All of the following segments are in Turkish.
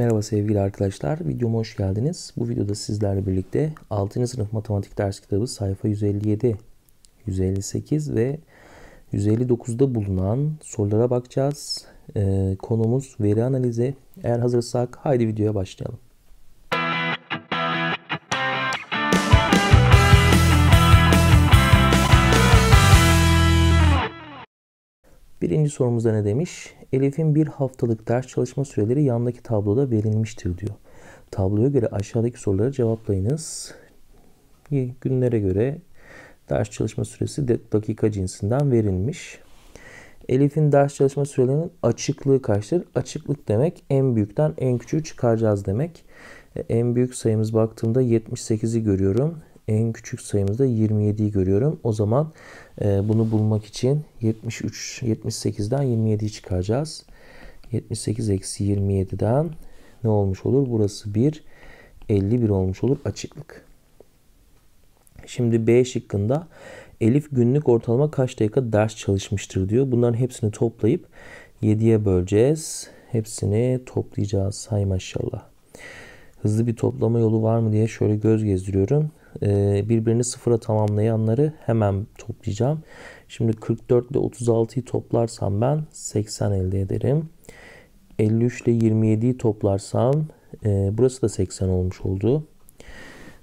Merhaba sevgili arkadaşlar, videoma hoş geldiniz. Bu videoda sizlerle birlikte 6. sınıf matematik ders kitabı sayfa 157, 158 ve 159'da bulunan sorulara bakacağız. Ee, konumuz veri analizi. Eğer hazırsak haydi videoya başlayalım. Birinci sorumuzda ne demiş? Elif'in bir haftalık ders çalışma süreleri yandaki tabloda verilmiştir diyor. Tabloya göre aşağıdaki soruları cevaplayınız. Günlere göre ders çalışma süresi dakika cinsinden verilmiş. Elif'in ders çalışma sürelerinin açıklığı kaçtır? Açıklık demek en büyükten en küçüğü çıkaracağız demek. E, en büyük sayımız baktığımda 78'i görüyorum en küçük sayımızda 27'yi görüyorum. O zaman e, bunu bulmak için 73, 78'den 27'yi çıkaracağız. 78 eksi 27'den ne olmuş olur? Burası 1, 51 olmuş olur açıklık. Şimdi B şıkkında Elif günlük ortalama kaç dakika ders çalışmıştır diyor. Bunların hepsini toplayıp 7'ye böleceğiz. Hepsini toplayacağız. Hay maşallah. Hızlı bir toplama yolu var mı diye şöyle göz gezdiriyorum. Ee, birbirini sıfıra tamamlayanları hemen toplayacağım. Şimdi 44 ile 36'yı toplarsam ben 80 elde ederim. 53 ile 27'yi toplarsam e, burası da 80 olmuş oldu.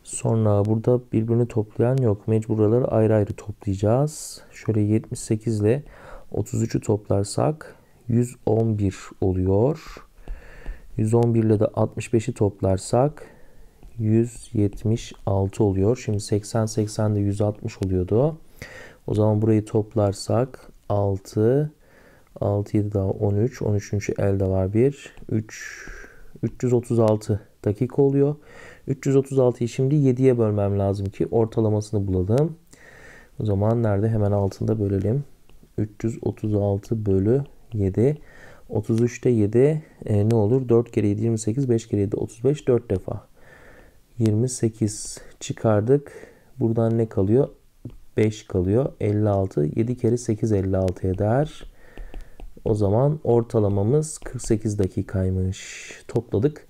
Sonra burada birbirini toplayan yok. Mecburaları ayrı ayrı toplayacağız. Şöyle 78 ile 33'ü toplarsak 111 oluyor. 111 ile de 65'i toplarsak 176 oluyor. Şimdi 80 80'de 160 oluyordu. O zaman burayı toplarsak 6 6 7 daha 13 13. elde var 1 3 336 dakika oluyor. 336'yı şimdi 7'ye bölmem lazım ki ortalamasını bulalım. O zaman nerede? Hemen altında bölelim. 336 bölü 7. 33'te 7 e, ne olur? 4 kere 7 28, 5 kere 7 35, 4 defa. 28 çıkardık. Buradan ne kalıyor? 5 kalıyor. 56. 7 kere 8 56 değer. O zaman ortalamamız 48 dakikaymış. Topladık.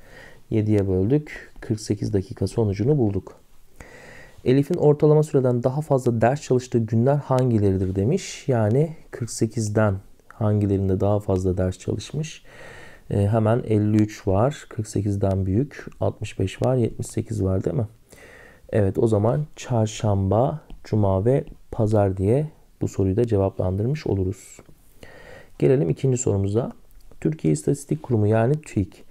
7'ye böldük. 48 dakika sonucunu bulduk. Elif'in ortalama süreden daha fazla ders çalıştığı günler hangileridir demiş. Yani 48'den hangilerinde daha fazla ders çalışmış. E, hemen 53 var. 48'den büyük. 65 var. 78 var değil mi? Evet o zaman çarşamba, cuma ve pazar diye bu soruyu da cevaplandırmış oluruz. Gelelim ikinci sorumuza. Türkiye İstatistik Kurumu yani TÜİK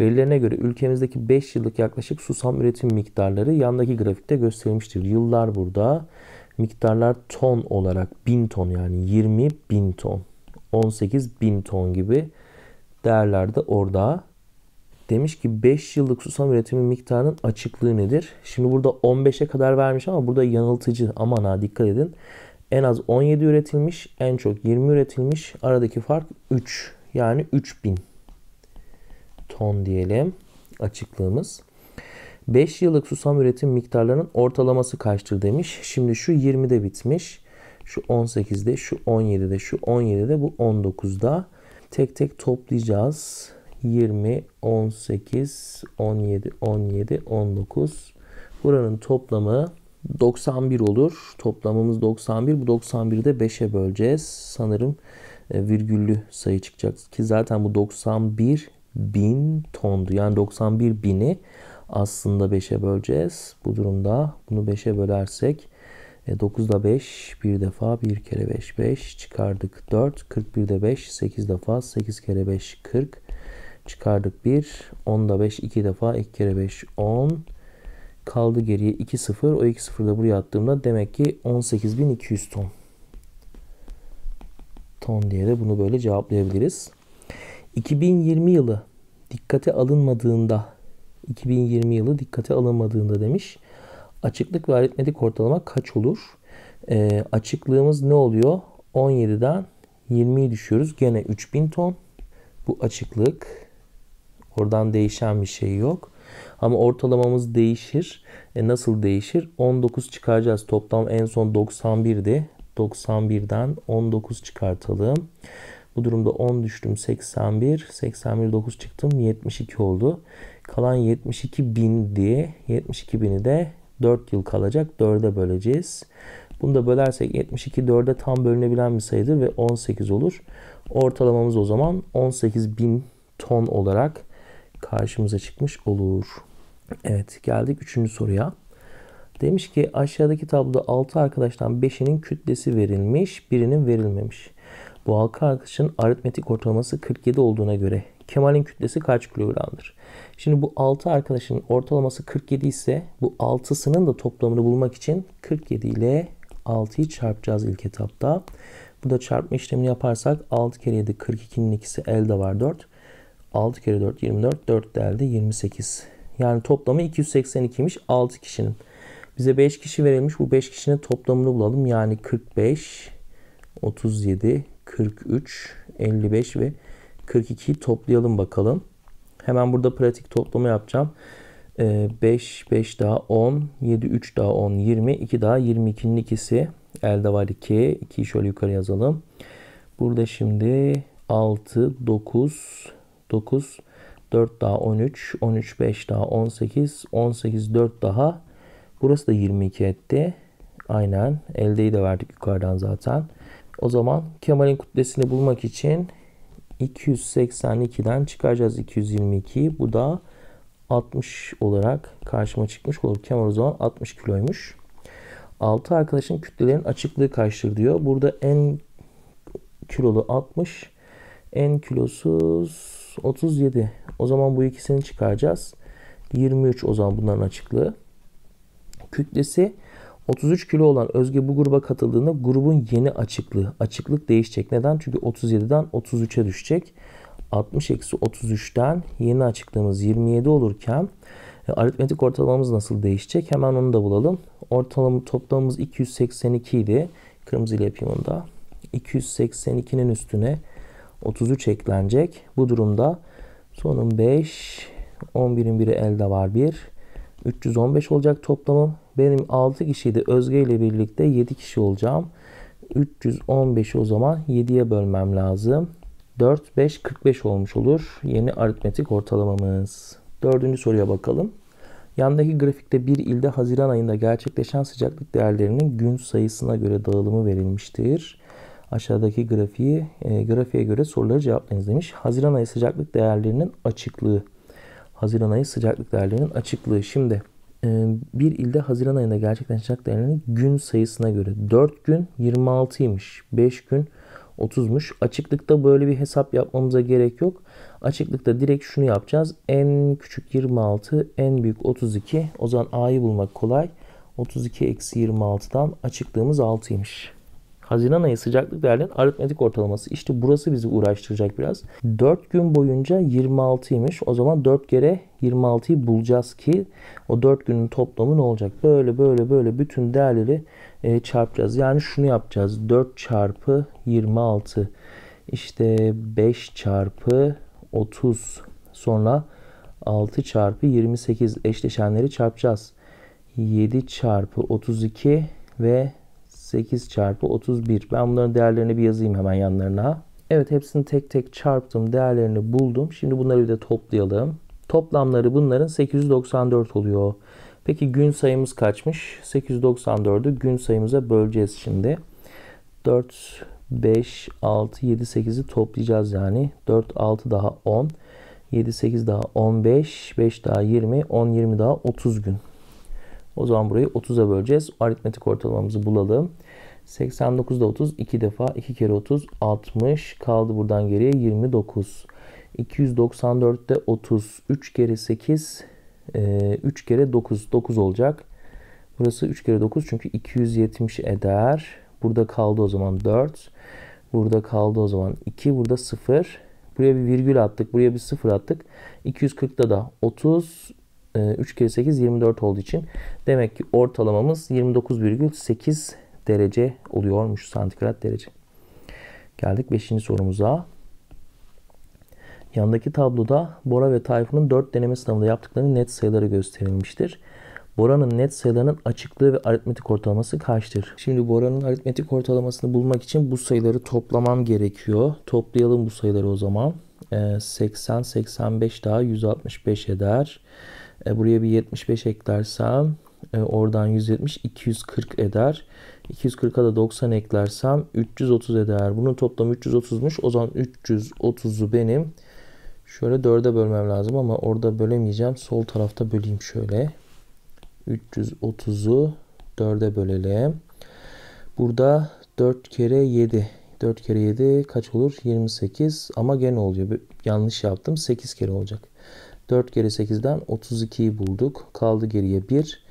verilerine göre ülkemizdeki 5 yıllık yaklaşık susam üretim miktarları yandaki grafikte gösterilmiştir. Yıllar burada miktarlar ton olarak 1000 ton yani 20 bin ton 18 bin ton gibi değerler de orada. Demiş ki 5 yıllık susam üretimi miktarının açıklığı nedir? Şimdi burada 15'e kadar vermiş ama burada yanıltıcı. Aman ha dikkat edin. En az 17 üretilmiş, en çok 20 üretilmiş. Aradaki fark 3. Yani 3000 ton diyelim açıklığımız. 5 yıllık susam üretim miktarlarının ortalaması kaçtır demiş. Şimdi şu 20'de bitmiş. Şu 18'de, şu 17'de, şu 17'de, bu 19'da. Tek tek toplayacağız. 20, 18, 17, 17, 19. Buranın toplamı 91 olur. Toplamımız 91. Bu 91'i de 5'e böleceğiz. Sanırım e, virgüllü sayı çıkacak. Ki zaten bu 91 bin tondu. Yani 91 bini aslında 5'e böleceğiz. Bu durumda bunu 5'e bölersek e, 9'da 5 bir defa 1 kere 5 5 çıkardık 4 41'de 5 8 defa 8 kere 5 40 çıkardık 1 10'da 5 2 defa 2 kere 5 10 kaldı geriye 2 0 o 2 0 da buraya attığımda demek ki 18.200 ton ton diye de bunu böyle cevaplayabiliriz. 2020 yılı dikkate alınmadığında 2020 yılı dikkate alınmadığında demiş. Açıklık ve aritmetik ortalama kaç olur? E, açıklığımız ne oluyor? 17'den 20'yi düşüyoruz. Gene 3000 ton. Bu açıklık. Oradan değişen bir şey yok. Ama ortalamamız değişir. E nasıl değişir? 19 çıkaracağız. Toplam en son 91'di. 91'den 19 çıkartalım. Bu durumda 10 düştüm 81. 81 9 çıktım 72 oldu. Kalan 72 bindi. 72 bini de 4 yıl kalacak. 4'e böleceğiz. Bunu da bölersek 72 4'e tam bölünebilen bir sayıdır ve 18 olur. Ortalamamız o zaman 18 bin ton olarak karşımıza çıkmış olur. Evet geldik 3. soruya. Demiş ki aşağıdaki tabloda 6 arkadaştan 5'inin kütlesi verilmiş, birinin verilmemiş. Bu halka arkadaşın aritmetik ortalaması 47 olduğuna göre Kemal'in kütlesi kaç kilogramdır? Şimdi bu 6 arkadaşın ortalaması 47 ise bu 6'sının da toplamını bulmak için 47 ile 6'yı çarpacağız ilk etapta. Bu da çarpma işlemini yaparsak 6 kere 7 42'nin ikisi elde var 4. 6 kere 4 24 4 de elde 28. Yani toplamı 282'ymiş 6 kişinin. Bize 5 kişi verilmiş. Bu 5 kişinin toplamını bulalım. Yani 45, 37, 43, 55 ve 42'yi toplayalım bakalım. Hemen burada pratik toplama yapacağım. 5, ee, 5 daha 10, 7, 3 daha 10, 20, 2 daha 22'nin ikisi. Elde var 2, 2'yi şöyle yukarı yazalım. Burada şimdi 6, 9, 9, 4 daha 13, 13, 5 daha 18, 18, 4 daha. Burası da 22 etti. Aynen eldeyi de verdik yukarıdan zaten. O zaman Kemal'in kütlesini bulmak için 282'den çıkaracağız 222. Bu da 60 olarak karşıma çıkmış olur. Kemal o zaman 60 kiloymuş. 6 arkadaşın kütlelerin açıklığı kaçtır diyor. Burada en kilolu 60, en kilosuz 37. O zaman bu ikisini çıkaracağız. 23 o zaman bunların açıklığı. Kütlesi 33 kilo olan Özge bu gruba katıldığında grubun yeni açıklığı. Açıklık değişecek. Neden? Çünkü 37'den 33'e düşecek. 60 eksi 33'ten yeni açıklığımız 27 olurken e, aritmetik ortalamamız nasıl değişecek? Hemen onu da bulalım. Ortalama toplamımız 282 idi. Kırmızı ile yapayım onu da. 282'nin üstüne 33 eklenecek. Bu durumda sonun 5, 11'in biri elde var 1. 315 olacak toplamım. Benim 6 kişiydi. Özge ile birlikte 7 kişi olacağım. 315'i o zaman 7'ye bölmem lazım. 4, 5, 45 olmuş olur. Yeni aritmetik ortalamamız. Dördüncü soruya bakalım. Yandaki grafikte bir ilde Haziran ayında gerçekleşen sıcaklık değerlerinin gün sayısına göre dağılımı verilmiştir. Aşağıdaki grafiği, e, grafiğe göre soruları cevaplayınız demiş. Haziran ayı sıcaklık değerlerinin açıklığı Haziran ayı sıcaklık değerlerinin açıklığı. Şimdi e, bir ilde Haziran ayında gerçekten sıcaklık değerlerinin gün sayısına göre 4 gün 26'ymış. 5 gün 30'muş. Açıklıkta böyle bir hesap yapmamıza gerek yok. Açıklıkta direkt şunu yapacağız. En küçük 26, en büyük 32. O zaman A'yı bulmak kolay. 32 eksi 26'dan açıklığımız 6'ymış. Haziran ayı sıcaklık değerlerinin aritmetik ortalaması. İşte burası bizi uğraştıracak biraz. 4 gün boyunca 26'ymış. O zaman 4 kere 26'yı bulacağız ki o 4 günün toplamı ne olacak? Böyle böyle böyle bütün değerleri e, çarpacağız. Yani şunu yapacağız. 4 çarpı 26 işte 5 çarpı 30 sonra 6 çarpı 28 eşleşenleri çarpacağız. 7 çarpı 32 ve 8 çarpı 31. Ben bunların değerlerini bir yazayım hemen yanlarına. Evet hepsini tek tek çarptım. Değerlerini buldum. Şimdi bunları bir de toplayalım. Toplamları bunların 894 oluyor. Peki gün sayımız kaçmış? 894'ü gün sayımıza böleceğiz şimdi. 4, 5, 6, 7, 8'i toplayacağız yani. 4, 6 daha 10. 7, 8 daha 15, 5 daha 20, 10, 20 daha 30 gün. O zaman burayı 30'a böleceğiz. Aritmetik ortalamamızı bulalım. 89'da 30 2 defa 2 kere 30 60 kaldı buradan geriye 29. 294'te 30 3 kere 8 3 e, kere 9 9 olacak. Burası 3 kere 9 çünkü 270 eder. Burada kaldı o zaman 4. Burada kaldı o zaman 2. Burada 0. Buraya bir virgül attık. Buraya bir 0 attık. 240'da da 30. 3 e, kere 8 24 olduğu için demek ki ortalamamız 29,8 derece oluyormuş santigrat derece. Geldik 5. sorumuza. Yandaki tabloda Bora ve Tayfun'un 4 deneme sınavında yaptıkları net sayıları gösterilmiştir. Bora'nın net sayılarının açıklığı ve aritmetik ortalaması kaçtır? Şimdi Bora'nın aritmetik ortalamasını bulmak için bu sayıları toplamam gerekiyor. Toplayalım bu sayıları o zaman. 80, ee, 85 daha 165 eder. E, buraya bir 75 eklersem e, oradan 170 240 eder. 240'a da 90 eklersem 330 eder. Bunun toplamı 330'muş. O zaman 330'u benim şöyle 4'e bölmem lazım ama orada bölemeyeceğim. Sol tarafta böleyim şöyle. 330'u 4'e bölelim. Burada 4 kere 7. 4 kere 7 kaç olur? 28 ama gene oluyor. Yanlış yaptım. 8 kere olacak. 4 kere 8'den 32'yi bulduk. Kaldı geriye 1.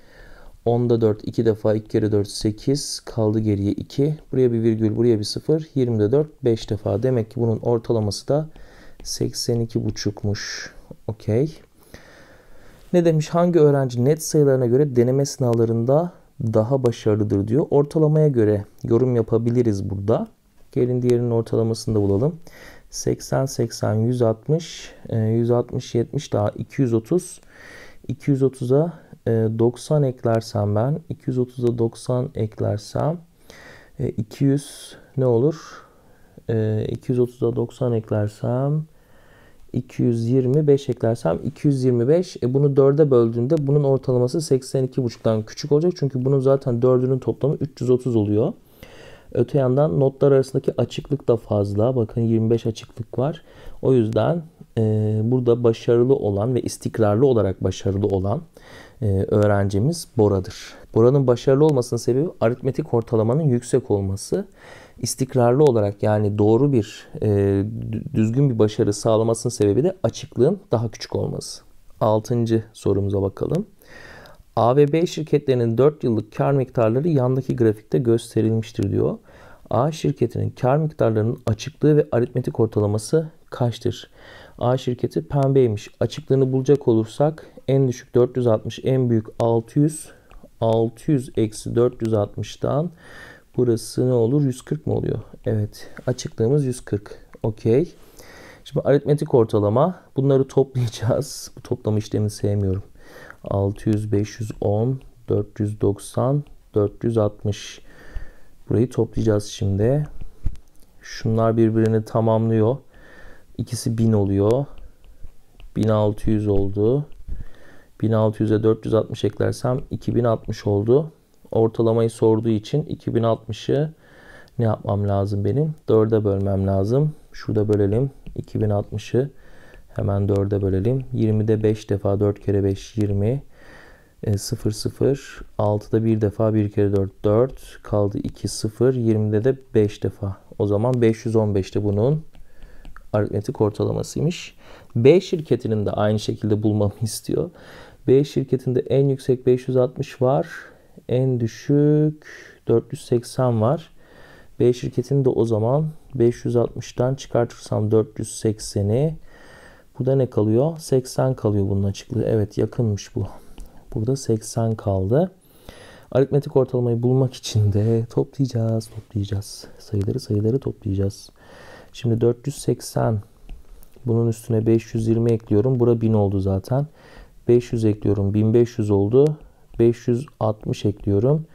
10'da 4 2 defa 2 kere 4 8 kaldı geriye 2. Buraya bir virgül buraya bir sıfır. 20'de 4 5 defa. Demek ki bunun ortalaması da 82,5'muş. Okey. Ne demiş? Hangi öğrenci net sayılarına göre deneme sınavlarında daha başarılıdır diyor. Ortalamaya göre yorum yapabiliriz burada. Gelin diğerinin ortalamasını da bulalım. 80 80 160 160 70 daha 230 230'a 90 eklersem ben 230'a 90 eklersem 200 e, ne olur? 230'a e, 90 eklersem 225 eklersem 225 e bunu 4'e böldüğümde bunun ortalaması 82,5'tan küçük olacak. Çünkü bunun zaten 4'ünün toplamı 330 oluyor. Öte yandan notlar arasındaki açıklık da fazla. Bakın 25 açıklık var. O yüzden e, burada başarılı olan ve istikrarlı olarak başarılı olan e, öğrencimiz Bora'dır. Bora'nın başarılı olmasının sebebi aritmetik ortalamanın yüksek olması. İstikrarlı olarak yani doğru bir e, düzgün bir başarı sağlamasının sebebi de açıklığın daha küçük olması. Altıncı sorumuza bakalım. A ve B şirketlerinin 4 yıllık kar miktarları yandaki grafikte gösterilmiştir diyor. A şirketinin kar miktarlarının açıklığı ve aritmetik ortalaması kaçtır? A şirketi pembeymiş. Açıklığını bulacak olursak en düşük 460, en büyük 600. 600 eksi 460'dan burası ne olur? 140 mı oluyor? Evet. Açıklığımız 140. Okey. Şimdi aritmetik ortalama. Bunları toplayacağız. Bu toplama işlemini sevmiyorum. 600, 510, 490, 460. Burayı toplayacağız şimdi. Şunlar birbirini tamamlıyor. İkisi 1000 oluyor. 1600 oldu. 1600'e 460 eklersem 2060 oldu. Ortalamayı sorduğu için 2060'ı ne yapmam lazım benim? 4'e bölmem lazım. Şurada bölelim. 2060'ı Hemen 4'e bölelim. 20'de 5 defa 4 kere 5 20. E, 0 0. 6'da 1 defa 1 kere 4 4. Kaldı 2 0. 20'de de 5 defa. O zaman 515'te bunun aritmetik ortalamasıymış. B şirketinin de aynı şekilde bulmamı istiyor. B şirketinde en yüksek 560 var. En düşük 480 var. B şirketinde o zaman 560'tan çıkartırsam 480'i Burada ne kalıyor? 80 kalıyor bunun açıklığı. Evet yakınmış bu. Burada 80 kaldı. Aritmetik ortalamayı bulmak için de toplayacağız, toplayacağız. Sayıları sayıları toplayacağız. Şimdi 480 bunun üstüne 520 ekliyorum. Bura 1000 oldu zaten. 500 ekliyorum. 1500 oldu. 560 ekliyorum.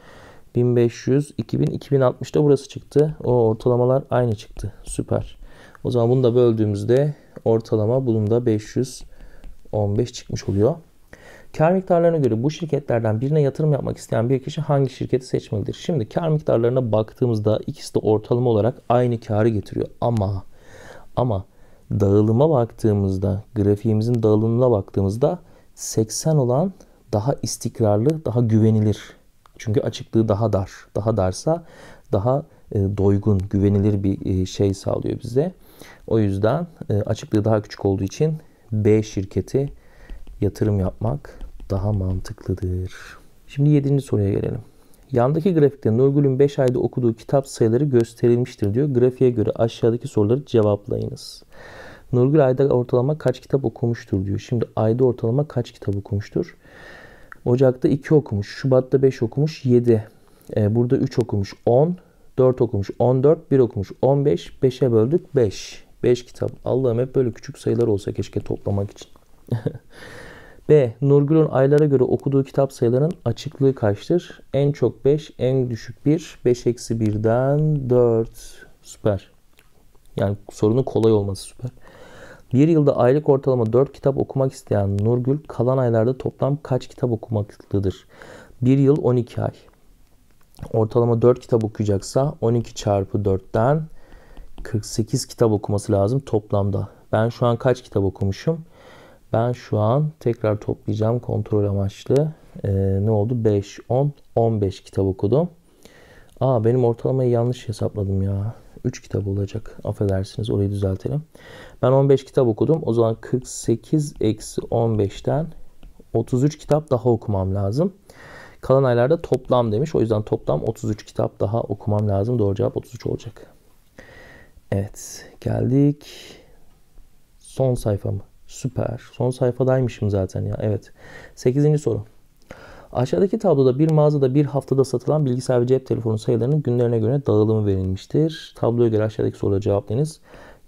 1500, 2000, 2060'da burası çıktı. O ortalamalar aynı çıktı. Süper. O zaman bunu da böldüğümüzde ortalama bulumda 515 çıkmış oluyor. Kar miktarlarına göre bu şirketlerden birine yatırım yapmak isteyen bir kişi hangi şirketi seçmelidir? Şimdi kar miktarlarına baktığımızda ikisi de ortalama olarak aynı karı getiriyor. Ama ama dağılıma baktığımızda, grafiğimizin dağılımına baktığımızda 80 olan daha istikrarlı, daha güvenilir. Çünkü açıklığı daha dar. Daha darsa daha e, doygun, güvenilir bir e, şey sağlıyor bize. O yüzden e, açıklığı daha küçük olduğu için B şirketi yatırım yapmak daha mantıklıdır. Şimdi 7. soruya gelelim. Yandaki grafikte Nurgül'ün 5 ayda okuduğu kitap sayıları gösterilmiştir diyor. Grafiğe göre aşağıdaki soruları cevaplayınız. Nurgül ayda ortalama kaç kitap okumuştur diyor. Şimdi ayda ortalama kaç kitap okumuştur? Ocak'ta 2 okumuş, Şubat'ta 5 okumuş, 7. Ee, burada 3 okumuş, 10. 4 okumuş 14, 1 okumuş 15, 5'e böldük 5. 5 kitap. Allah'ım hep böyle küçük sayılar olsa keşke toplamak için. B. Nurgül'ün aylara göre okuduğu kitap sayılarının açıklığı kaçtır? En çok 5, en düşük 1, 5 eksi 1'den 4. Süper. Yani sorunun kolay olması süper. Bir yılda aylık ortalama 4 kitap okumak isteyen Nurgül kalan aylarda toplam kaç kitap okumaktadır? Bir yıl 12 ay ortalama 4 kitap okuyacaksa 12 çarpı 4'ten 48 kitap okuması lazım toplamda. Ben şu an kaç kitap okumuşum? Ben şu an tekrar toplayacağım kontrol amaçlı. Ee, ne oldu? 5, 10, 15 kitap okudum. Aa benim ortalamayı yanlış hesapladım ya. 3 kitap olacak. Affedersiniz orayı düzeltelim. Ben 15 kitap okudum. O zaman 48 eksi 15'ten 33 kitap daha okumam lazım. Kalan aylarda toplam demiş. O yüzden toplam 33 kitap daha okumam lazım. Doğru cevap 33 olacak. Evet geldik son sayfa mı? Süper. Son sayfadaymışım zaten ya. Evet. 8. soru. Aşağıdaki tabloda bir mağazada bir haftada satılan bilgisayar ve cep telefonu sayılarının günlerine göre dağılımı verilmiştir. Tabloya göre aşağıdaki sorulara cevaplayınız.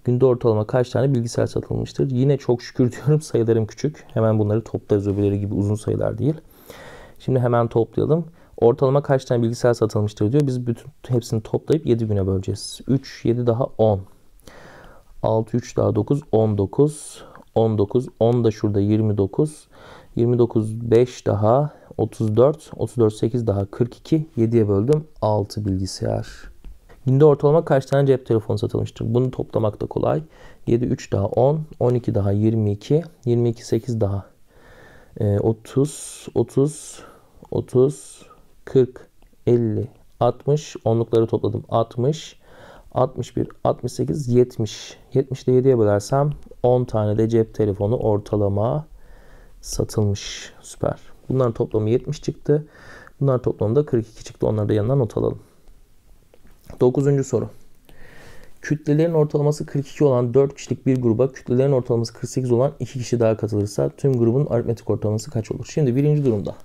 Günde ortalama kaç tane bilgisayar satılmıştır? Yine çok şükür diyorum sayılarım küçük. Hemen bunları toplarız öbürleri gibi uzun sayılar değil. Şimdi hemen toplayalım. Ortalama kaç tane bilgisayar satılmıştır diyor. Biz bütün hepsini toplayıp 7 güne böleceğiz. 3, 7 daha 10. 6, 3 daha 9, 19. 19, 10 da şurada 29. 29, 5 daha 34. 34, 8 daha 42. 7'ye böldüm. 6 bilgisayar. Günde ortalama kaç tane cep telefonu satılmıştır? Bunu toplamak da kolay. 7, 3 daha 10. 12 daha 22. 22, 8 daha 30. E, 30, 30, 40, 50, 60. Onlukları topladım. 60, 61, 68, 70. 70 de 7'ye bölersem 10 tane de cep telefonu ortalama satılmış. Süper. Bunların toplamı 70 çıktı. Bunlar toplamda 42 çıktı. Onları da yanına not alalım. 9. soru. Kütlelerin ortalaması 42 olan 4 kişilik bir gruba kütlelerin ortalaması 48 olan 2 kişi daha katılırsa tüm grubun aritmetik ortalaması kaç olur? Şimdi birinci durumda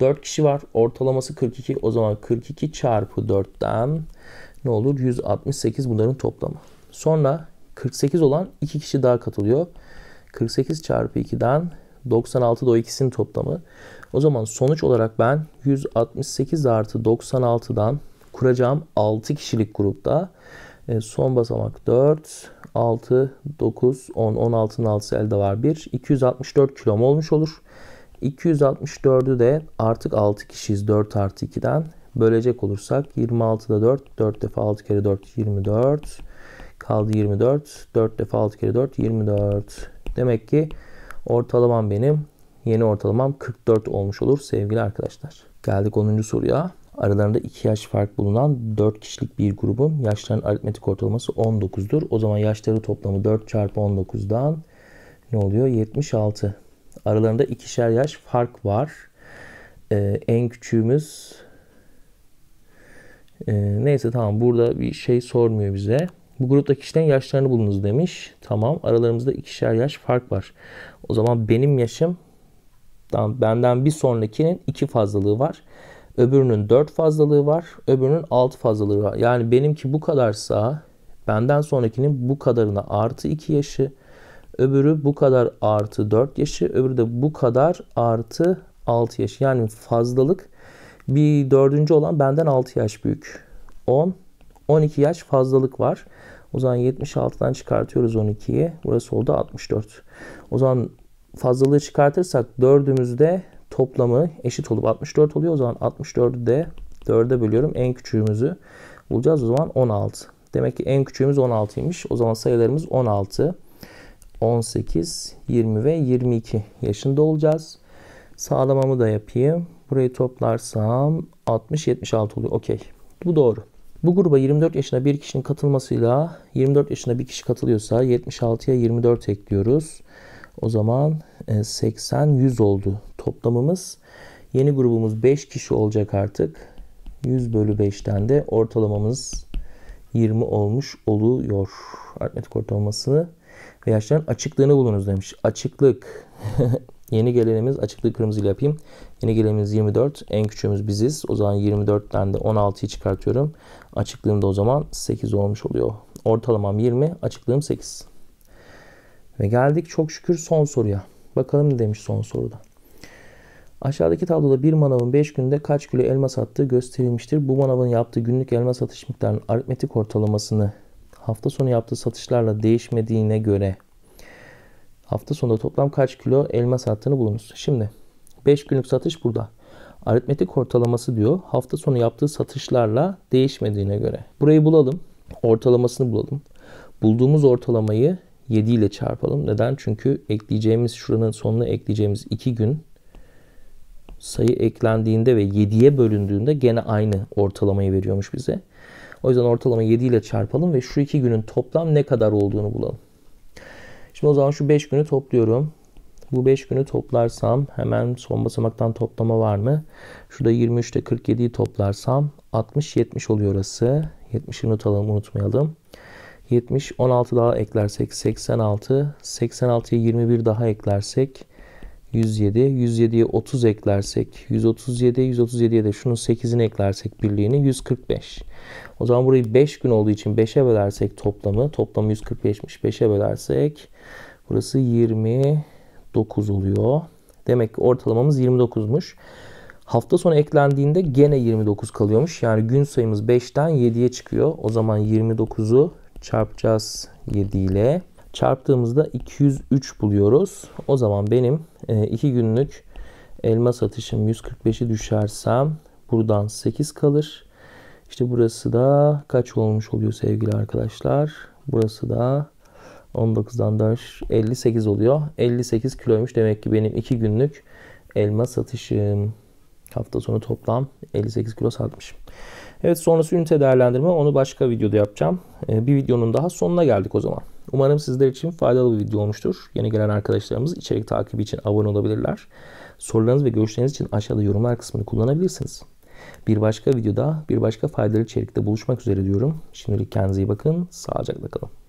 4 kişi var. Ortalaması 42. O zaman 42 çarpı 4'ten ne olur? 168 bunların toplamı. Sonra 48 olan 2 kişi daha katılıyor. 48 çarpı 2'den 96 da o ikisinin toplamı. O zaman sonuç olarak ben 168 artı 96'dan kuracağım 6 kişilik grupta e, son basamak 4, 6, 9, 10, 16'nın 6'sı elde var 1. 264 kilom olmuş olur. 264'ü de artık 6 kişiyiz 4 artı 2'den bölecek olursak 26'da 4 4 defa 6 kere 4 24 kaldı 24 4 defa 6 kere 4 24 demek ki ortalamam benim yeni ortalamam 44 olmuş olur sevgili arkadaşlar. Geldik 10. soruya. Aralarında 2 yaş fark bulunan 4 kişilik bir grubun yaşların aritmetik ortalaması 19'dur. O zaman yaşları toplamı 4 çarpı 19'dan ne oluyor? 76. Aralarında ikişer yaş fark var. Ee, en küçüğümüz ee, neyse tamam burada bir şey sormuyor bize. Bu gruptaki kişilerin yaşlarını bulunuz demiş. Tamam aralarımızda ikişer yaş fark var. O zaman benim yaşım tamam, benden bir sonrakinin iki fazlalığı var. Öbürünün dört fazlalığı var. Öbürünün altı fazlalığı var. Yani benimki bu kadarsa benden sonrakinin bu kadarına artı iki yaşı Öbürü bu kadar artı 4 yaşı. Öbürü de bu kadar artı 6 yaş. Yani fazlalık bir dördüncü olan benden 6 yaş büyük. 10, 12 yaş fazlalık var. O zaman 76'dan çıkartıyoruz 12'yi. Burası oldu 64. O zaman fazlalığı çıkartırsak dördümüzde toplamı eşit olup 64 oluyor. O zaman 64'ü de 4'e bölüyorum. En küçüğümüzü bulacağız. O zaman 16. Demek ki en küçüğümüz 16'ymış. O zaman sayılarımız 16. 18, 20 ve 22 yaşında olacağız. Sağlamamı da yapayım. Burayı toplarsam 60-76 oluyor. Okey. Bu doğru. Bu gruba 24 yaşında bir kişinin katılmasıyla 24 yaşında bir kişi katılıyorsa 76'ya 24 ekliyoruz. O zaman 80-100 e, oldu toplamımız. Yeni grubumuz 5 kişi olacak artık. 100 bölü 5'ten de ortalamamız 20 olmuş oluyor. Aritmetik ortalamasını ve yaşların açıklığını bulunuz demiş. Açıklık. Yeni gelenimiz açıklığı kırmızıyla yapayım. Yeni gelenimiz 24. En küçüğümüz biziz. O zaman 24'ten de 16'yı çıkartıyorum. Açıklığım da o zaman 8 olmuş oluyor. Ortalamam 20. Açıklığım 8. Ve geldik çok şükür son soruya. Bakalım ne demiş son soruda. Aşağıdaki tabloda bir manavın 5 günde kaç kilo elma sattığı gösterilmiştir. Bu manavın yaptığı günlük elma satış miktarının aritmetik ortalamasını hafta sonu yaptığı satışlarla değişmediğine göre hafta sonunda toplam kaç kilo elma sattığını bulunuz. Şimdi 5 günlük satış burada. Aritmetik ortalaması diyor. Hafta sonu yaptığı satışlarla değişmediğine göre. Burayı bulalım. Ortalamasını bulalım. Bulduğumuz ortalamayı 7 ile çarpalım. Neden? Çünkü ekleyeceğimiz şuranın sonuna ekleyeceğimiz 2 gün sayı eklendiğinde ve 7'ye bölündüğünde gene aynı ortalamayı veriyormuş bize. O yüzden ortalama 7 ile çarpalım ve şu iki günün toplam ne kadar olduğunu bulalım. Şimdi o zaman şu 5 günü topluyorum. Bu 5 günü toplarsam hemen son basamaktan toplama var mı? Şurada 23 ile 47'yi toplarsam 60-70 oluyor orası. 70'i unutalım unutmayalım. 70, 16 daha eklersek 86, 86'ya 21 daha eklersek 107. 107'ye 30 eklersek 137. 137'ye de şunun 8'ini eklersek birliğini 145. O zaman burayı 5 gün olduğu için 5'e bölersek toplamı. Toplamı 145'miş. 5'e bölersek burası 29 oluyor. Demek ki ortalamamız 29'muş. Hafta sonu eklendiğinde gene 29 kalıyormuş. Yani gün sayımız 5'ten 7'ye çıkıyor. O zaman 29'u çarpacağız 7 ile. Çarptığımızda 203 buluyoruz. O zaman benim 2 e, günlük elma satışım 145'i düşersem buradan 8 kalır. İşte burası da kaç olmuş oluyor sevgili arkadaşlar? Burası da 19'dan da 58 oluyor. 58 kiloymuş demek ki benim 2 günlük elma satışım. Hafta sonu toplam 58 kilo satmışım. Evet sonrası ünite değerlendirme onu başka videoda yapacağım. Ee, bir videonun daha sonuna geldik o zaman. Umarım sizler için faydalı bir video olmuştur. Yeni gelen arkadaşlarımız içerik takibi için abone olabilirler. Sorularınız ve görüşleriniz için aşağıda yorumlar kısmını kullanabilirsiniz. Bir başka videoda, bir başka faydalı içerikte buluşmak üzere diyorum. Şimdilik kendinize iyi bakın. Sağlıcakla kalın.